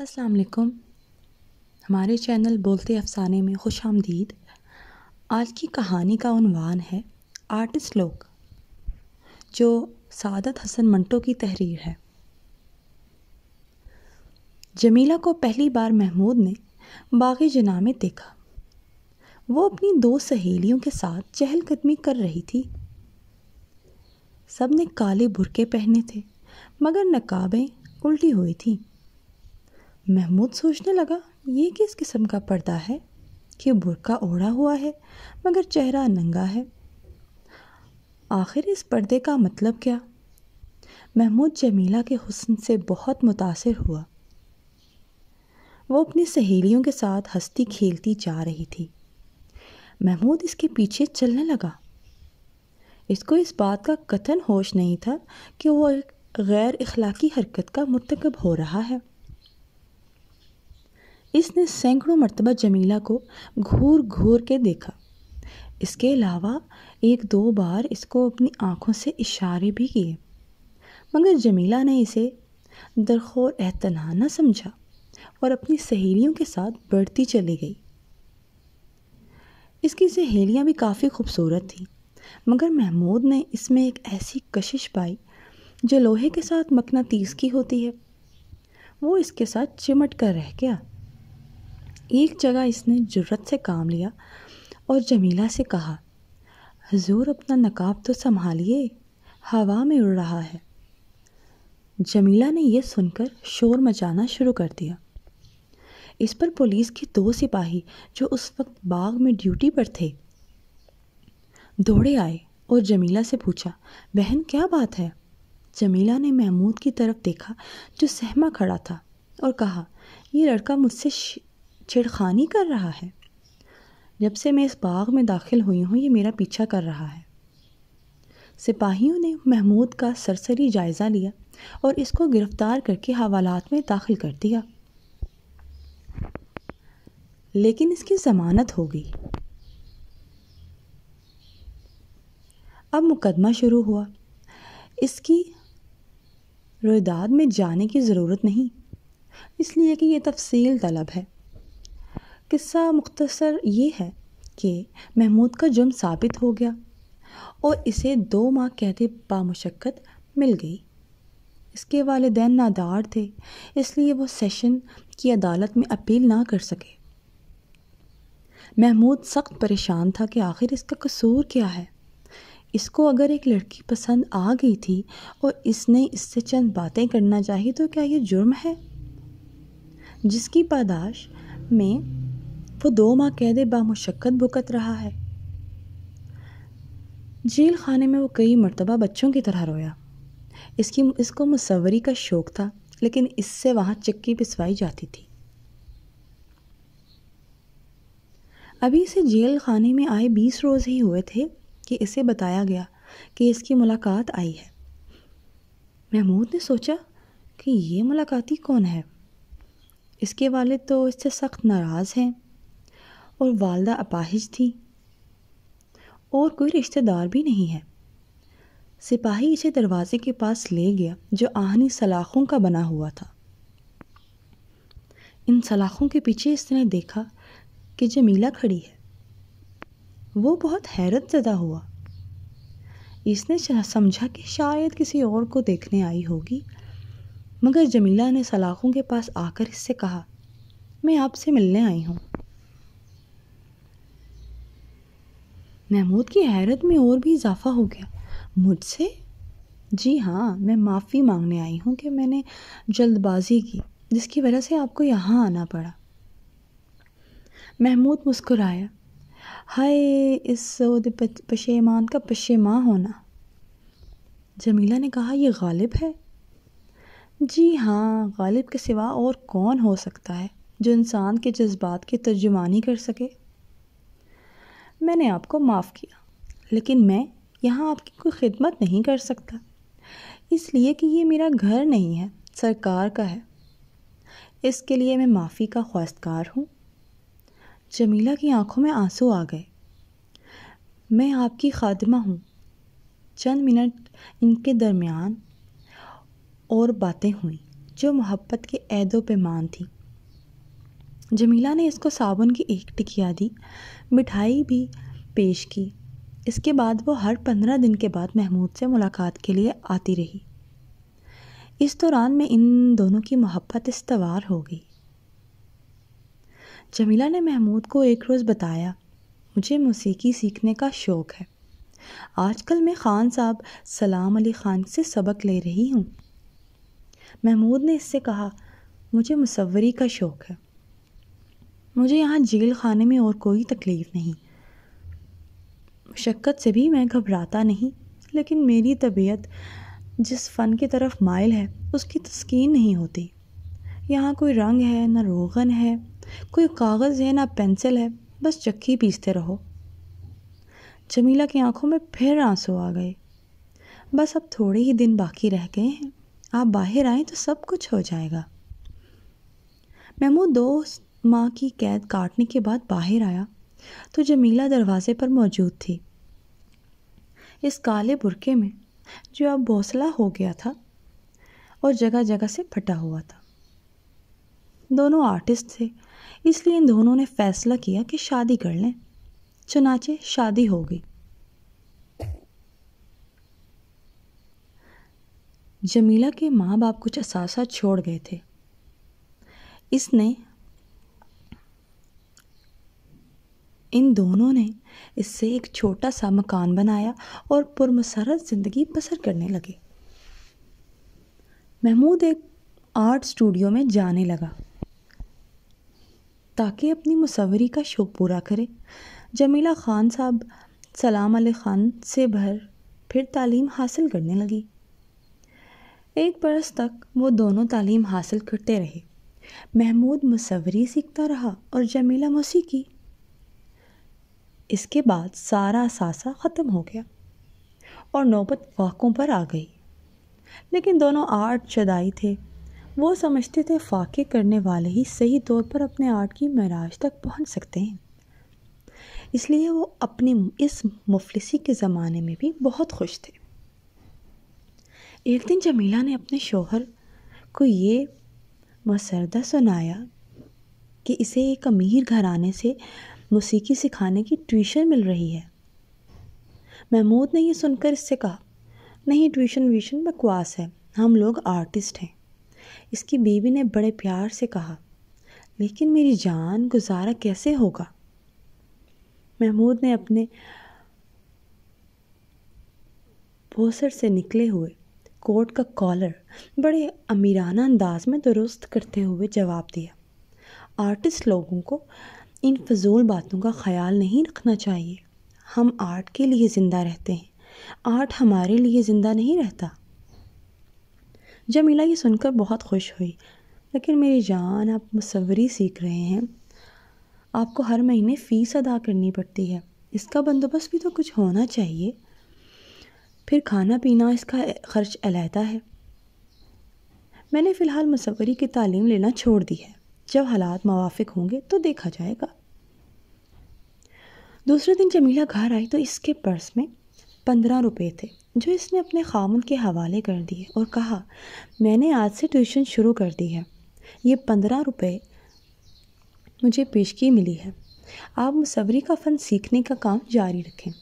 अस्सलाम वालेकुम हमारे चैनल बोलते अफसाने में खुश आमदीद आज की कहानी का उनवान है आर्टिस्ट लोग जो सादत हसन मंटो की तहरीर है जमीला को पहली बार महमूद ने बागी जना में देखा वो अपनी दो सहेलियों के साथ चहलकदमी कर रही थी सब ने काले बुरके पहने थे मगर नकाबें उल्टी हुई थीं महमूद सोचने लगा ये किस किस्म का पर्दा है कि बुरका ओढ़ा हुआ है मगर चेहरा नंगा है आखिर इस पर्दे का मतलब क्या महमूद जमीला के हुस्न से बहुत मुतासर हुआ वो अपनी सहेलियों के साथ हस्ती खेलती जा रही थी महमूद इसके पीछे चलने लगा इसको इस बात का कथन होश नहीं था कि वो गैर अखलाकी हरकत का मरतकब हो रहा है इसने सैकड़ों मरतबा जमीला को घूर घूर के देखा इसके अलावा एक दो बार इसको अपनी आँखों से इशारे भी किए मगर जमीला ने इसे दरखोर एहतना न समझा और अपनी सहेलियों के साथ बढ़ती चली गई इसकी सहेलियाँ भी काफ़ी खूबसूरत थीं मगर महमूद ने इसमें एक ऐसी कशिश पाई जो लोहे के साथ मकना तीस की होती है वो इसके साथ चिमट कर रह गया एक जगह इसने जुर्रत से काम लिया और जमीला से कहा हजूर अपना नकाब तो संभालिए हवा में उड़ रहा है जमीला ने यह सुनकर शोर मचाना शुरू कर दिया इस पर पुलिस के दो सिपाही जो उस वक्त बाग में ड्यूटी पर थे दौड़े आए और जमीला से पूछा बहन क्या बात है जमीला ने महमूद की तरफ देखा जो सहमा खड़ा था और कहा यह लड़का मुझसे छिड़खानी कर रहा है जब से मैं इस बाग में दाखिल हुई हूँ ये मेरा पीछा कर रहा है सिपाहियों ने महमूद का सरसरी जायज़ा लिया और इसको गिरफ़्तार करके हवालात में दाखिल कर दिया लेकिन इसकी ज़मानत हो गई अब मुकदमा शुरू हुआ इसकी रोयदाद में जाने की ज़रूरत नहीं इसलिए कि यह तफसील तलब है किस्सा मुख्तसर ये है कि महमूद का जुर्म साबित हो गया और इसे दो माह कहते बामशक्क़त मिल गई इसके वालदेन नादार थे इसलिए वो सेशन की अदालत में अपील ना कर सके महमूद सख्त परेशान था कि आखिर इसका कसूर क्या है इसको अगर एक लड़की पसंद आ गई थी और इसने इससे चंद बातें करना चाहिए तो क्या ये जुर्म है जिसकी पादाश में वो दो माह कैदे बामुशक्क़त भुगत रहा है जेल खाने में वो कई मरतबा बच्चों की तरह रोया इसकी इसको मुसवरी का शौक़ था लेकिन इससे वहाँ चक्की पिसवाई जाती थी अभी इसे जेल खाने में आए बीस रोज़ ही हुए थे कि इसे बताया गया कि इसकी मुलाकात आई है महमूद ने सोचा कि ये मुलाकाती कौन है इसके वाले तो इससे सख्त नाराज़ हैं और वालदा अपाहिज थी और कोई रिश्तेदार भी नहीं है सिपाही इसे दरवाजे के पास ले गया जो आहनी सलाखों का बना हुआ था इन सलाखों के पीछे इसने देखा कि जमीला खड़ी है वो बहुत हैरत ज़दा हुआ इसने समझा कि शायद किसी और को देखने आई होगी मगर जमीला ने सलाखों के पास आकर इससे कहा मैं आपसे मिलने आई हूँ महमूद की हैरत में और भी इजाफा हो गया मुझसे जी हाँ मैं माफ़ी मांगने आई हूँ कि मैंने जल्दबाजी की जिसकी वजह से आपको यहाँ आना पड़ा महमूद मुस्कुराया हाय इस सऊद पशेमान का पशेमा होना जमीला ने कहा यह गालिब है जी हाँ गालिब के सिवा और कौन हो सकता है जो इंसान के जज्बात की तर्जुमानी कर सके मैंने आपको माफ़ किया लेकिन मैं यहाँ आपकी कोई खिदमत नहीं कर सकता इसलिए कि ये मेरा घर नहीं है सरकार का है इसके लिए मैं माफ़ी का ख्वास्तकार हूँ जमीला की आंखों में आंसू आ गए मैं आपकी खादमा हूँ चंद मिनट इनके दरमियान और बातें हुई जो मोहब्बत के ऐदों पैमान थी जमीला ने इसको साबुन की एक टिकिया दी मिठाई भी पेश की इसके बाद वो हर पंद्रह दिन के बाद महमूद से मुलाकात के लिए आती रही इस दौरान में इन दोनों की मोहब्बत इस्तवार हो गई जमीला ने महमूद को एक रोज़ बताया मुझे मौसीकी सीखने का शौक़ है आजकल मैं ख़ान साहब सलाम अली ख़ान से सबक ले रही हूँ महमूद ने इससे कहा मुझे मुसवरी का शौक़ है मुझे यहाँ जेल खाने में और कोई तकलीफ़ नहीं मशक्क़त से भी मैं घबराता नहीं लेकिन मेरी तबीयत जिस फ़न की तरफ माइल है उसकी तस्कीन नहीं होती यहाँ कोई रंग है ना रोगन है कोई कागज़ है ना पेंसिल है बस चक्की पीसते रहो जमीला की आंखों में फिर आंसू आ गए बस अब थोड़े ही दिन बाकी रह गए हैं आप बाहर आएँ तो सब कुछ हो जाएगा महमूद दोस्त माँ की कैद काटने के बाद बाहर आया तो जमीला दरवाजे पर मौजूद थी इस काले बुरके में जो अब बौसला हो गया था और जगह जगह से फटा हुआ था दोनों आर्टिस्ट थे इसलिए इन दोनों ने फैसला किया कि शादी कर लें चनाचे शादी हो गई जमीला के माँ बाप कुछ असासा छोड़ गए थे इसने इन दोनों ने इससे एक छोटा सा मकान बनाया और पुरमसरत ज़िंदगी बसर करने लगे महमूद एक आर्ट स्टूडियो में जाने लगा ताकि अपनी मुसवरी का शौक़ पूरा करे जमीला ख़ान साहब सलाम अली ख़ान से भर फिर तालीम हासिल करने लगी एक बरस तक वो दोनों तालीम हासिल करते रहे महमूद मुसवरी सीखता रहा और जमीला मौसीकी इसके बाद सारा सासा ख़त्म हो गया और नौबत फाकों पर आ गई लेकिन दोनों आर्ट चदाई थे वो समझते थे फाके करने वाले ही सही तौर पर अपने आर्ट की महराज तक पहुंच सकते हैं इसलिए वो अपनी इस मुफलिसी के ज़माने में भी बहुत खुश थे एक दिन जमीला ने अपने शोहर को ये मसरदा सुनाया कि इसे एक अमीर घराने से मौसीकी सिखाने की ट्यूशन मिल रही है महमूद ने यह सुनकर इससे कहा नहीं ट्यूशन व्यूशन बकवास है हम लोग आर्टिस्ट हैं इसकी बीवी ने बड़े प्यार से कहा लेकिन मेरी जान गुजारा कैसे होगा महमूद ने अपने पोसर से निकले हुए कोट का कॉलर बड़े अमीराना अंदाज में दुरुस्त करते हुए जवाब दिया आर्टिस्ट लोगों को इन फजूल बातों का ख्याल नहीं रखना चाहिए हम आर्ट के लिए ज़िंदा रहते हैं आर्ट हमारे लिए ज़िंदा नहीं रहता जमीला ये सुनकर बहुत खुश हुई लेकिन मेरी जान आप मसवरी सीख रहे हैं आपको हर महीने फ़ीस अदा करनी पड़ती है इसका बंदोबस्त भी तो कुछ होना चाहिए फिर खाना पीना इसका खर्च अलहदा है मैंने फ़िलहाल मसवरी की तालीम लेना छोड़ दी है जब हालात मवाफ़िक होंगे तो देखा जाएगा दूसरे दिन जमीला घर आई तो इसके पर्स में पंद्रह रुपये थे जो इसने अपने खामन के हवाले कर दिए और कहा मैंने आज से ट्यूशन शुरू कर दी है ये पंद्रह रुपये मुझे पेशगी मिली है आप मुसवरी का फ़न सीखने का काम जारी रखें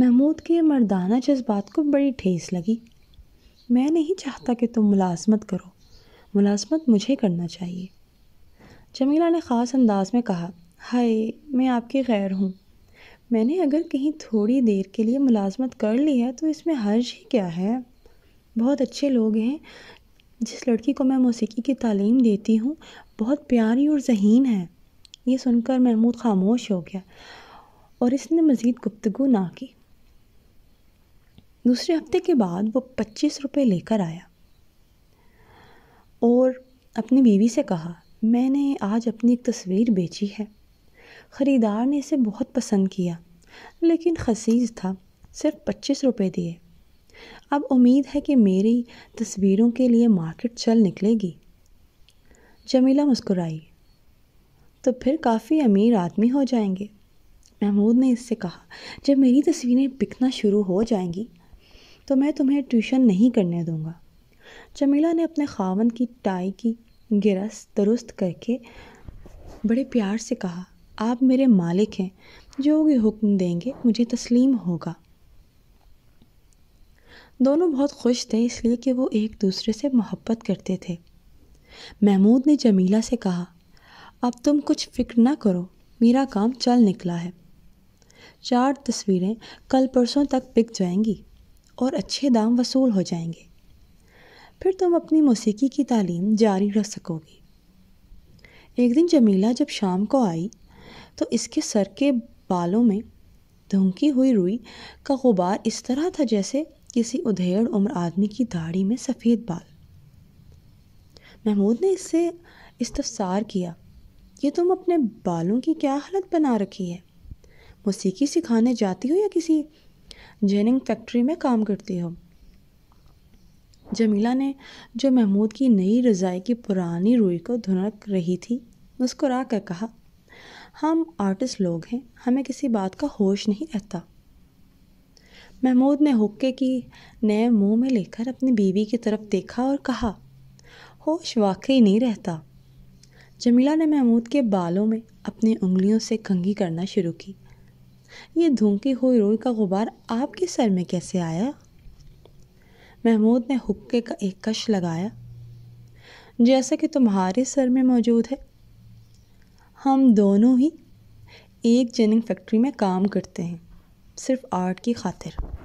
महमूद के मर्दाना जज्बात को बड़ी ठेस लगी मैं नहीं चाहता कि तुम मुलाजमत करो मुलाजमत मुझे करना चाहिए जमीला ने ख़ास अंदाज में कहा हाय मैं आपकी गैर हूँ मैंने अगर कहीं थोड़ी देर के लिए मुलाजमत कर ली है तो इसमें हर्ज ही क्या है बहुत अच्छे लोग हैं जिस लड़की को मैं मौसीकी की तालीम देती हूँ बहुत प्यारी और जहीन है ये सुनकर महमूद खामोश हो गया और इसने मज़ीद गुप्तगु ना की दूसरे हफ्ते के बाद वो पच्चीस रुपये लेकर आया और अपनी बीवी से कहा मैंने आज अपनी एक तस्वीर बेची है ख़रीदार ने इसे बहुत पसंद किया लेकिन खसीस था सिर्फ पच्चीस रुपये दिए अब उम्मीद है कि मेरी तस्वीरों के लिए मार्केट चल निकलेगी जमीला मुस्कुराई तो फिर काफ़ी अमीर आदमी हो जाएंगे महमूद ने इससे कहा जब मेरी तस्वीरें बिकना शुरू हो जाएंगी तो मैं तुम्हें ट्यूशन नहीं करने दूंगा जमीला ने अपने खावन की टाई की गिरस दुरुस्त करके बड़े प्यार से कहा आप मेरे मालिक हैं जो भी हुक्म देंगे मुझे तस्लीम होगा दोनों बहुत खुश थे इसलिए कि वो एक दूसरे से मोहब्बत करते थे महमूद ने जमीला से कहा अब तुम कुछ फिक्र ना करो मेरा काम चल निकला है चार तस्वीरें कल परसों तक बिक जाएंगी और अच्छे दाम वसूल हो जाएंगे फिर तुम अपनी मौसीकी की तालीम जारी रख सकोगी एक दिन जमीला जब शाम को आई तो इसके सर के बालों में धुमकी हुई रुई का गुबार इस तरह था जैसे किसी उधेड़ उम्र आदमी की दाढ़ी में सफ़ेद बाल महमूद ने इससे इस्तफसार किया ये तुम अपने बालों की क्या हालत बना रखी है मौसीकी सिखाने जाती हो या किसी जेनिंग फैक्ट्री में काम करती हो जमीला ने जो महमूद की नई रज़ाई की पुरानी रुई को धुनक रही थी मुस्कुरा कर कहा हम आर्टिस्ट लोग हैं हमें किसी बात का होश नहीं रहता महमूद ने हुक्के की नए मुंह में लेकर अपनी बीवी की तरफ देखा और कहा होश वाकई नहीं रहता जमीला ने महमूद के बालों में अपनी उंगलियों से कंघी करना शुरू की ये धूंकी हुई रोई का गुबार आपके सर में कैसे आया महमूद ने हुक्के का एक कश लगाया जैसा कि तुम्हारे सर में मौजूद है हम दोनों ही एक जेनिंग फैक्ट्री में काम करते हैं सिर्फ आर्ट की खातिर